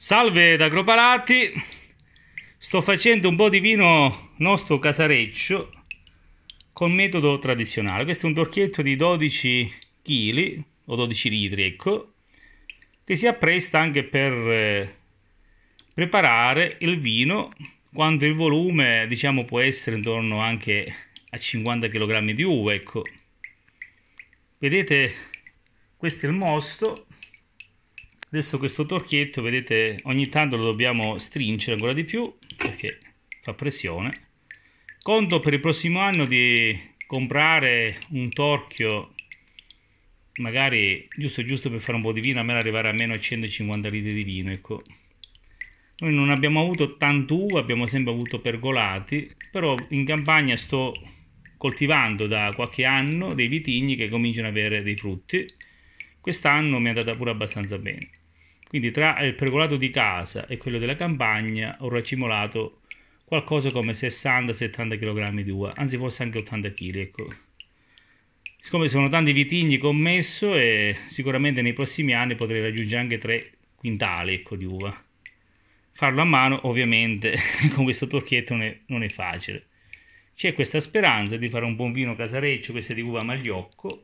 Salve da Agropalati, sto facendo un po' di vino nostro casareccio con metodo tradizionale. Questo è un torchietto di 12 kg o 12 litri, ecco, che si appresta anche per eh, preparare il vino quando il volume, diciamo, può essere intorno anche a 50 kg di uva, ecco. Vedete, questo è il mosto adesso questo torchietto vedete ogni tanto lo dobbiamo stringere ancora di più perché fa pressione conto per il prossimo anno di comprare un torchio magari giusto giusto per fare un po' di vino a almeno arrivare a meno 150 litri di vino ecco noi non abbiamo avuto tanto uva abbiamo sempre avuto pergolati però in campagna sto coltivando da qualche anno dei vitigni che cominciano ad avere dei frutti Quest'anno mi è andata pure abbastanza bene. Quindi tra il pergolato di casa e quello della campagna ho racimolato qualcosa come 60-70 kg di uva, anzi forse anche 80 kg, ecco. Siccome sono tanti vitigni che ho messo e sicuramente nei prossimi anni potrei raggiungere anche 3 quintali ecco, di uva. Farlo a mano ovviamente con questo torchietto non è, non è facile. C'è questa speranza di fare un buon vino casareccio, questo è di uva magliocco,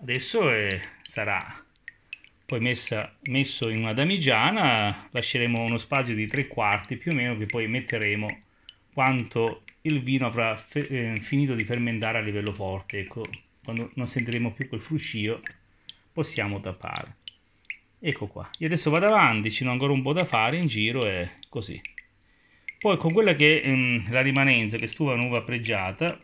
adesso è, eh, sarà poi messa, messo in una damigiana lasceremo uno spazio di tre quarti più o meno che poi metteremo quanto il vino avrà fe, eh, finito di fermentare a livello forte ecco quando non sentiremo più quel fruscio possiamo tappare ecco qua io adesso vado avanti ci ho ancora un po' da fare in giro e così poi con quella che è ehm, mm, la rimanenza che stuva un'uva pregiata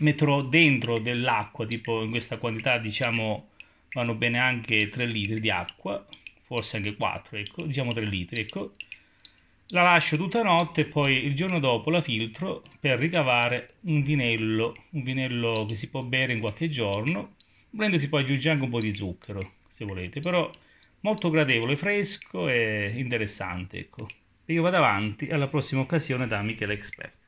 metterò dentro dell'acqua, tipo in questa quantità diciamo vanno bene anche 3 litri di acqua, forse anche 4, ecco, diciamo 3 litri, ecco. La lascio tutta notte e poi il giorno dopo la filtro per ricavare un vinello, un vinello che si può bere in qualche giorno. Volendo si può aggiungere anche un po' di zucchero, se volete, però molto gradevole, fresco e interessante, ecco. io vado avanti alla prossima occasione da Michele Expert.